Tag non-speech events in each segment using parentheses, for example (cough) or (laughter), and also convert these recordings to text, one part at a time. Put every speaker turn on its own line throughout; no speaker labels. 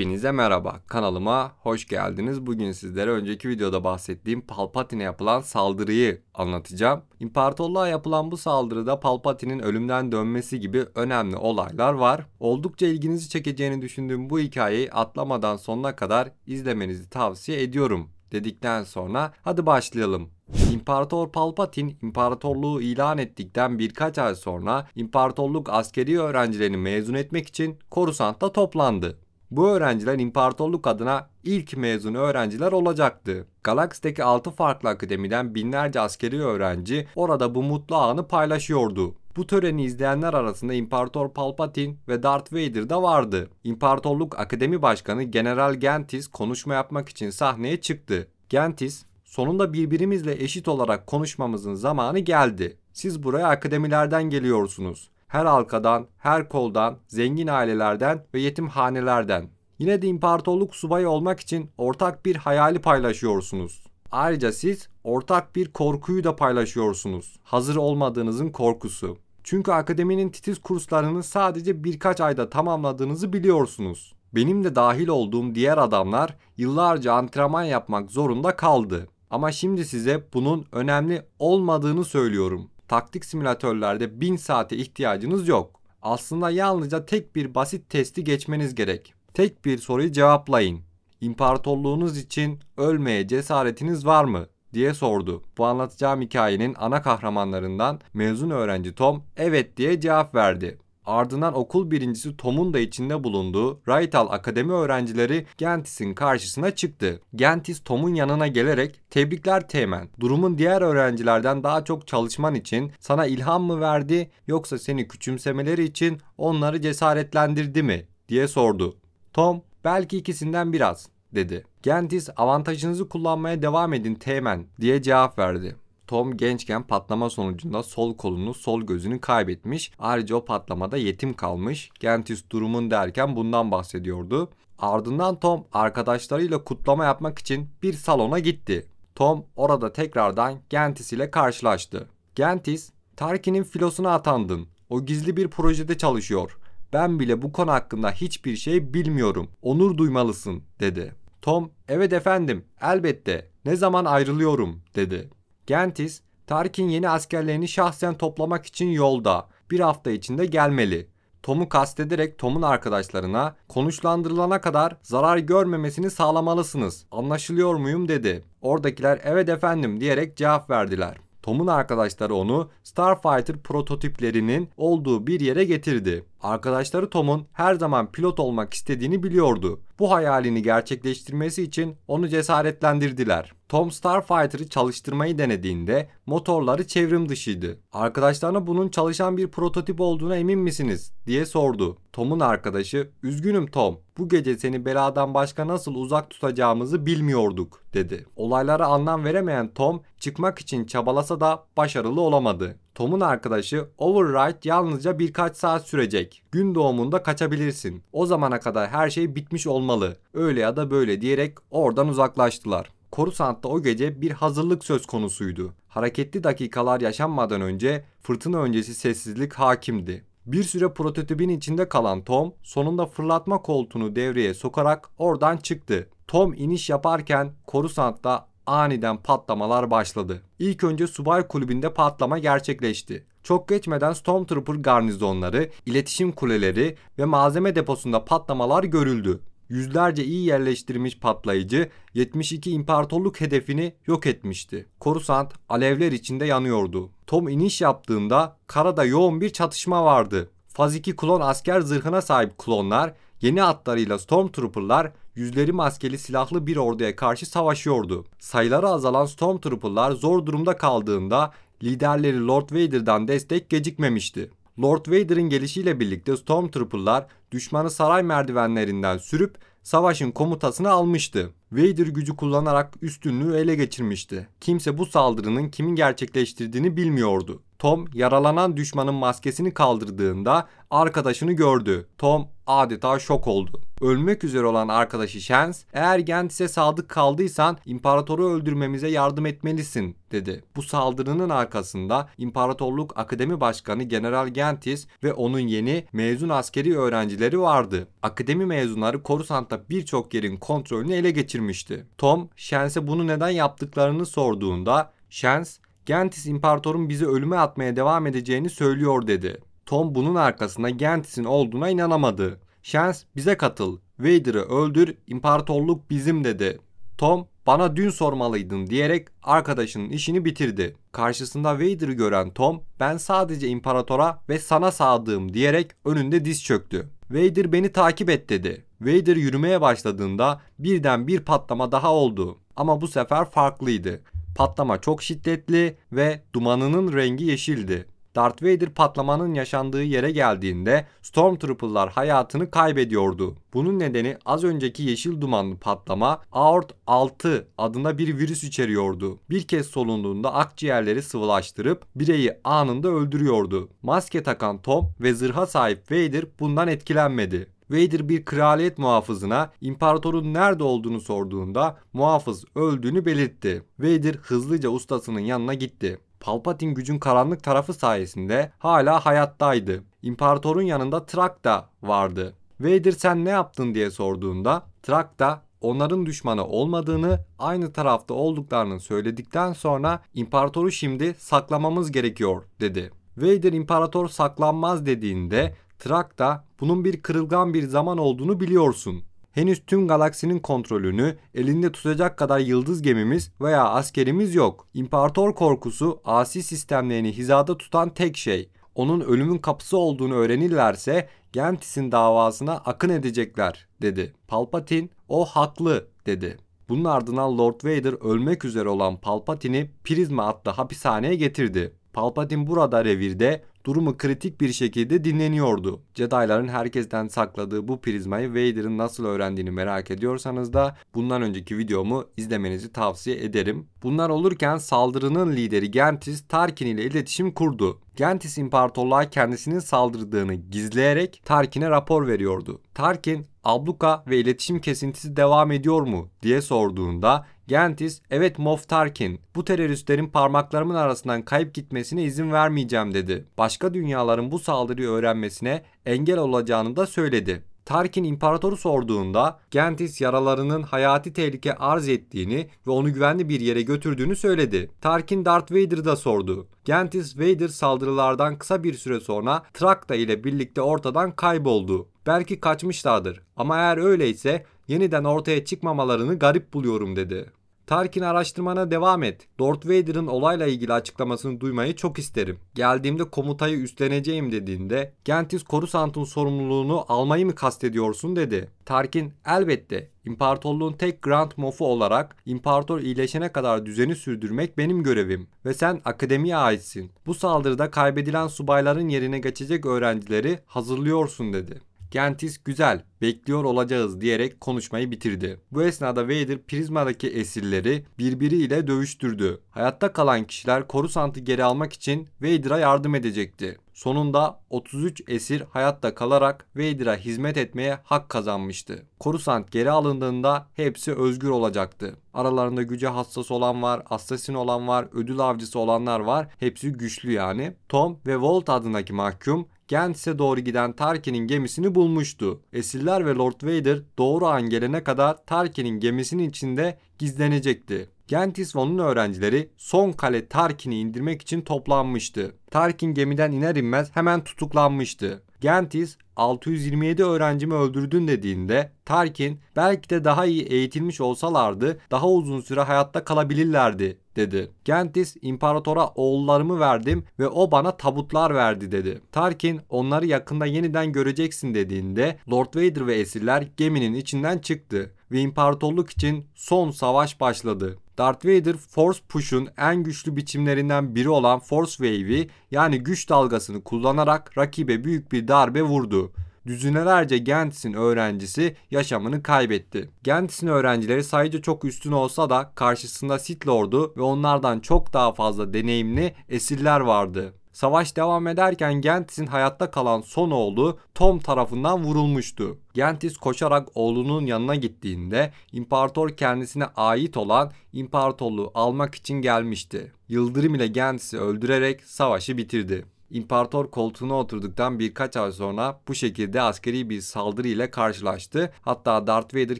Hepinize merhaba. Kanalıma hoş geldiniz. Bugün sizlere önceki videoda bahsettiğim Palpatine yapılan saldırıyı anlatacağım. İmparatorluğa yapılan bu saldırıda Palpatine'in ölümden dönmesi gibi önemli olaylar var. Oldukça ilginizi çekeceğini düşündüğüm bu hikayeyi atlamadan sonuna kadar izlemenizi tavsiye ediyorum dedikten sonra hadi başlayalım. İmparator Palpatine imparatorluğu ilan ettikten birkaç ay sonra imparatorluk askeri öğrencilerini mezun etmek için Korusant'ta toplandı. Bu öğrenciler imparatorluk adına ilk mezun öğrenciler olacaktı. Galaksideki 6 farklı akademiden binlerce askeri öğrenci orada bu mutlu anı paylaşıyordu. Bu töreni izleyenler arasında İmparator Palpatine ve Darth Vader de vardı. İmparatorluk Akademi Başkanı General Gentis konuşma yapmak için sahneye çıktı. Gentis, sonunda birbirimizle eşit olarak konuşmamızın zamanı geldi. Siz buraya akademilerden geliyorsunuz her halkadan, her koldan, zengin ailelerden ve yetimhanelerden. Yine de imparatorluk subayı olmak için ortak bir hayali paylaşıyorsunuz. Ayrıca siz ortak bir korkuyu da paylaşıyorsunuz. Hazır olmadığınızın korkusu. Çünkü akademinin titiz kurslarını sadece birkaç ayda tamamladığınızı biliyorsunuz. Benim de dahil olduğum diğer adamlar yıllarca antrenman yapmak zorunda kaldı. Ama şimdi size bunun önemli olmadığını söylüyorum taktik simülatörlerde 1000 saate ihtiyacınız yok. Aslında yalnızca tek bir basit testi geçmeniz gerek. Tek bir soruyu cevaplayın. İmparatorluğunuz için ölmeye cesaretiniz var mı? diye sordu. Bu anlatacağım hikayenin ana kahramanlarından mezun öğrenci Tom evet diye cevap verdi ardından okul birincisi Tom'un da içinde bulunduğu Raital Akademi öğrencileri Gentis'in karşısına çıktı. Gentis Tom'un yanına gelerek tebrikler Teğmen durumun diğer öğrencilerden daha çok çalışman için sana ilham mı verdi yoksa seni küçümsemeleri için onları cesaretlendirdi mi diye sordu. Tom belki ikisinden biraz dedi. Gentis avantajınızı kullanmaya devam edin Teğmen diye cevap verdi. Tom gençken patlama sonucunda sol kolunu sol gözünü kaybetmiş. Ayrıca o patlamada yetim kalmış. Gentis durumun derken bundan bahsediyordu. Ardından Tom arkadaşlarıyla kutlama yapmak için bir salona gitti. Tom orada tekrardan Gentis ile karşılaştı. Gentis, Tarkin'in filosuna atandın. O gizli bir projede çalışıyor. Ben bile bu konu hakkında hiçbir şey bilmiyorum. Onur duymalısın dedi. Tom, evet efendim, elbette. Ne zaman ayrılıyorum dedi. Gentis, Tarkin yeni askerlerini şahsen toplamak için yolda. Bir hafta içinde gelmeli. Tom'u kastederek Tom'un arkadaşlarına konuşlandırılana kadar zarar görmemesini sağlamalısınız. Anlaşılıyor muyum dedi. Oradakiler evet efendim diyerek cevap verdiler. Tom'un arkadaşları onu Starfighter prototiplerinin olduğu bir yere getirdi. Arkadaşları Tom'un her zaman pilot olmak istediğini biliyordu bu hayalini gerçekleştirmesi için onu cesaretlendirdiler. Tom Starfighter'ı çalıştırmayı denediğinde motorları çevrim dışıydı. Arkadaşlarına bunun çalışan bir prototip olduğuna emin misiniz diye sordu. Tom'un arkadaşı üzgünüm Tom bu gece seni beladan başka nasıl uzak tutacağımızı bilmiyorduk dedi. Olaylara anlam veremeyen Tom çıkmak için çabalasa da başarılı olamadı. Tom'un arkadaşı Override yalnızca birkaç saat sürecek. Gün doğumunda kaçabilirsin. O zamana kadar her şey bitmiş olmalı. Öyle ya da böyle diyerek oradan uzaklaştılar. Korusant'ta o gece bir hazırlık söz konusuydu. Hareketli dakikalar yaşanmadan önce fırtına öncesi sessizlik hakimdi. Bir süre prototipin içinde kalan Tom sonunda fırlatma koltuğunu devreye sokarak oradan çıktı. Tom iniş yaparken Korusant'ta aniden patlamalar başladı. İlk önce subay kulübünde patlama gerçekleşti. Çok geçmeden Stormtrooper garnizonları, iletişim kuleleri ve malzeme deposunda patlamalar görüldü. Yüzlerce iyi yerleştirilmiş patlayıcı 72 imparatorluk hedefini yok etmişti. Korusant alevler içinde yanıyordu. Tom iniş yaptığında karada yoğun bir çatışma vardı. Faz 2 klon asker zırhına sahip klonlar Yeni atlarıyla Stormtrooper'lar yüzleri maskeli silahlı bir orduya karşı savaşıyordu. Sayıları azalan Stormtrooper'lar zor durumda kaldığında liderleri Lord Vader'dan destek gecikmemişti. Lord Vader'ın gelişiyle birlikte Stormtrooper'lar düşmanı saray merdivenlerinden sürüp savaşın komutasını almıştı. Vader gücü kullanarak üstünlüğü ele geçirmişti. Kimse bu saldırının kimin gerçekleştirdiğini bilmiyordu. Tom yaralanan düşmanın maskesini kaldırdığında arkadaşını gördü. Tom adeta şok oldu. Ölmek üzere olan arkadaşı Shens, eğer Gentis'e sadık kaldıysan imparatoru öldürmemize yardım etmelisin dedi. Bu saldırının arkasında İmparatorluk Akademi Başkanı General Gentis ve onun yeni mezun askeri öğrencileri vardı. Akademi mezunları Korusant'ta birçok yerin kontrolünü ele geçirmişti. Tom, Shens'e bunu neden yaptıklarını sorduğunda Shens, Gentis İmparator'un bizi ölüme atmaya devam edeceğini söylüyor dedi. Tom bunun arkasında Gentis'in olduğuna inanamadı. Şans bize katıl, Vader'ı öldür, imparatorluk bizim dedi. Tom bana dün sormalıydın diyerek arkadaşının işini bitirdi. Karşısında Vader'ı gören Tom ben sadece imparatora ve sana sadığım diyerek önünde diz çöktü. Vader beni takip et dedi. Vader yürümeye başladığında birden bir patlama daha oldu ama bu sefer farklıydı. Patlama çok şiddetli ve dumanının rengi yeşildi. Darth Vader patlamanın yaşandığı yere geldiğinde Stormtrooper'lar hayatını kaybediyordu. Bunun nedeni az önceki yeşil dumanlı patlama Aort 6 adında bir virüs içeriyordu. Bir kez solunduğunda akciğerleri sıvılaştırıp bireyi anında öldürüyordu. Maske takan Tom ve zırha sahip Vader bundan etkilenmedi. Vader bir kraliyet muhafızına imparatorun nerede olduğunu sorduğunda muhafız öldüğünü belirtti. Vader hızlıca ustasının yanına gitti. Palpatine gücün karanlık tarafı sayesinde hala hayattaydı. İmparatorun yanında Trak da vardı. Vader sen ne yaptın diye sorduğunda Trak da onların düşmanı olmadığını, aynı tarafta olduklarını söyledikten sonra imparatoru şimdi saklamamız gerekiyor dedi. Vader imparator saklanmaz dediğinde Trak da bunun bir kırılgan bir zaman olduğunu biliyorsun. Henüz tüm galaksinin kontrolünü elinde tutacak kadar yıldız gemimiz veya askerimiz yok. İmparator korkusu asi sistemlerini hizada tutan tek şey. Onun ölümün kapısı olduğunu öğrenirlerse Gentis'in davasına akın edecekler dedi. Palpatine o haklı dedi. Bunun ardından Lord Vader ölmek üzere olan Palpatine'i Prizma adlı hapishaneye getirdi. Palpatine burada revirde durumu kritik bir şekilde dinleniyordu. Jedi'ların herkesten sakladığı bu prizmayı Vader'ın nasıl öğrendiğini merak ediyorsanız da bundan önceki videomu izlemenizi tavsiye ederim. Bunlar olurken saldırının lideri Gantis Tarkin ile iletişim kurdu. Gantis İmparatorluğa kendisinin saldırdığını gizleyerek Tarkin'e rapor veriyordu. Tarkin abluka ve iletişim kesintisi devam ediyor mu diye sorduğunda Gentis, evet Moff Tarkin, bu teröristlerin parmaklarımın arasından kayıp gitmesine izin vermeyeceğim dedi. Başka dünyaların bu saldırıyı öğrenmesine engel olacağını da söyledi. Tarkin imparatoru sorduğunda Gentis yaralarının hayati tehlike arz ettiğini ve onu güvenli bir yere götürdüğünü söyledi. Tarkin Darth Vader'ı da sordu. Gentis Vader saldırılardan kısa bir süre sonra Trakta ile birlikte ortadan kayboldu. Belki kaçmışlardır ama eğer öyleyse yeniden ortaya çıkmamalarını garip buluyorum dedi. Tarkin araştırmana devam et. Darth Vader'ın olayla ilgili açıklamasını duymayı çok isterim. Geldiğimde komutayı üstleneceğim dediğinde Gentis korusantın sorumluluğunu almayı mı kastediyorsun dedi. Tarkin elbette İmparatorluğun tek Grand Moff'u olarak imparator iyileşene kadar düzeni sürdürmek benim görevim ve sen akademiye aitsin. Bu saldırıda kaybedilen subayların yerine geçecek öğrencileri hazırlıyorsun dedi. Gentis güzel, bekliyor olacağız diyerek konuşmayı bitirdi. Bu esnada Vader prizmadaki esirleri birbiriyle dövüştürdü. Hayatta kalan kişiler korusantı geri almak için Vader'a yardım edecekti. Sonunda 33 esir hayatta kalarak Vader'a hizmet etmeye hak kazanmıştı. Korusant geri alındığında hepsi özgür olacaktı. Aralarında güce hassas olan var, assassin olan var, ödül avcısı olanlar var. Hepsi güçlü yani. Tom ve Walt adındaki mahkum Gent'e doğru giden Tarkin'in gemisini bulmuştu. Esiller ve Lord Vader doğru an gelene kadar Tarkin'in gemisinin içinde gizlenecekti. Gentis ve onun öğrencileri son kale Tarkin'i indirmek için toplanmıştı. Tarkin gemiden iner inmez hemen tutuklanmıştı. Gentis 627 öğrencimi öldürdün dediğinde Tarkin belki de daha iyi eğitilmiş olsalardı daha uzun süre hayatta kalabilirlerdi dedi. Gentis imparatora oğullarımı verdim ve o bana tabutlar verdi dedi. Tarkin onları yakında yeniden göreceksin dediğinde Lord Vader ve esirler geminin içinden çıktı ve imparatorluk için son savaş başladı. Darth Vader Force Push'un en güçlü biçimlerinden biri olan Force Wave'i yani güç dalgasını kullanarak rakibe büyük bir darbe vurdu düzinelerce Gentis'in öğrencisi yaşamını kaybetti. Gentis'in öğrencileri sayıca çok üstün olsa da karşısında Sith Lord'u ve onlardan çok daha fazla deneyimli esirler vardı. Savaş devam ederken Gentis'in hayatta kalan son oğlu Tom tarafından vurulmuştu. Gentis koşarak oğlunun yanına gittiğinde imparator kendisine ait olan imparatorluğu almak için gelmişti. Yıldırım ile Gentis'i öldürerek savaşı bitirdi. İmparator koltuğuna oturduktan birkaç ay sonra bu şekilde askeri bir saldırı ile karşılaştı. Hatta Darth Vader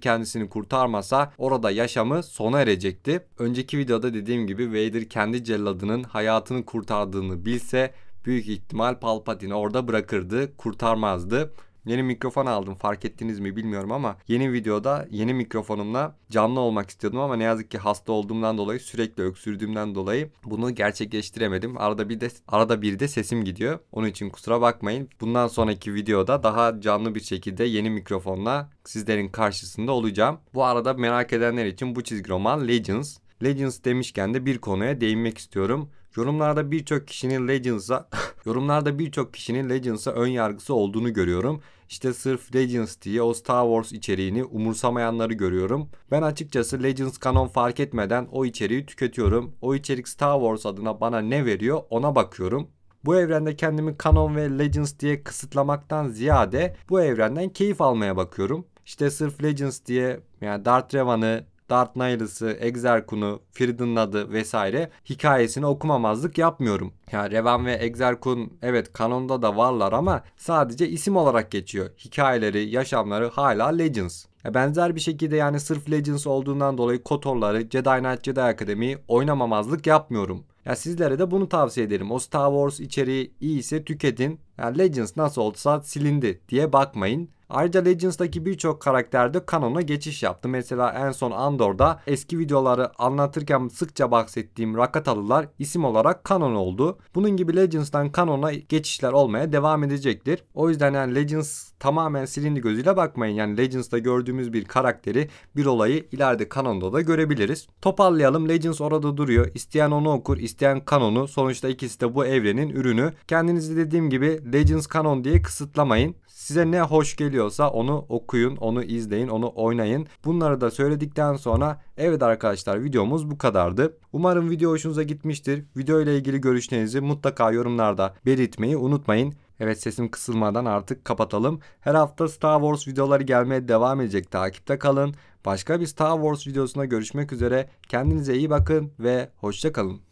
kendisini kurtarmasa orada yaşamı sona erecekti. Önceki videoda dediğim gibi Vader kendi celladının hayatını kurtardığını bilse büyük ihtimal Palpatine orada bırakırdı, kurtarmazdı. Yeni mikrofon aldım fark ettiniz mi bilmiyorum ama yeni videoda yeni mikrofonumla canlı olmak istiyordum ama ne yazık ki hasta olduğumdan dolayı sürekli öksürdüğümden dolayı bunu gerçekleştiremedim. Arada bir de arada bir de sesim gidiyor. Onun için kusura bakmayın. Bundan sonraki videoda daha canlı bir şekilde yeni mikrofonla sizlerin karşısında olacağım. Bu arada merak edenler için bu çizgi roman Legends. Legends demişken de bir konuya değinmek istiyorum. Yorumlarda birçok kişinin Legends'a (laughs) yorumlarda birçok kişinin Legends'a ön yargısı olduğunu görüyorum. İşte sırf Legends diye o Star Wars içeriğini umursamayanları görüyorum. Ben açıkçası Legends kanon fark etmeden o içeriği tüketiyorum. O içerik Star Wars adına bana ne veriyor ona bakıyorum. Bu evrende kendimi kanon ve Legends diye kısıtlamaktan ziyade bu evrenden keyif almaya bakıyorum. İşte sırf Legends diye yani Darth Revan'ı, Darth Nihilus, Exarchun'u, Fridon'un adı vesaire hikayesini okumamazlık yapmıyorum. Yani Revan ve Exarchun evet kanonda da varlar ama sadece isim olarak geçiyor. Hikayeleri, yaşamları hala Legends. Benzer bir şekilde yani sırf Legends olduğundan dolayı KOTOR'ları, Jedi Knight, Jedi Akademi'yi oynamamazlık yapmıyorum. Ya sizlere de bunu tavsiye ederim. O Star Wars içeriği iyi ise tüketin. Yani Legends nasıl olsa silindi diye bakmayın. Ayrıca Legends'daki birçok karakterde kanona geçiş yaptı. Mesela en son Andor'da eski videoları anlatırken sıkça bahsettiğim Rakatalılar isim olarak kanon oldu. Bunun gibi Legends'dan kanona geçişler olmaya devam edecektir. O yüzden yani Legends tamamen silindi gözüyle bakmayın. Yani Legends'da gördüğümüz bir karakteri, bir olayı ileride kanonda da görebiliriz. Toparlayalım. Legends orada duruyor. İsteyen onu okur, isteyen kanonu. Sonuçta ikisi de bu evrenin ürünü. Kendinizi dediğim gibi Legends kanon diye kısıtlamayın. Size ne hoş geliyorsa onu okuyun, onu izleyin, onu oynayın. Bunları da söyledikten sonra evet arkadaşlar videomuz bu kadardı. Umarım video hoşunuza gitmiştir. Video ile ilgili görüşlerinizi mutlaka yorumlarda belirtmeyi unutmayın. Evet sesim kısılmadan artık kapatalım. Her hafta Star Wars videoları gelmeye devam edecek. Takipte kalın. Başka bir Star Wars videosuna görüşmek üzere. Kendinize iyi bakın ve hoşça kalın.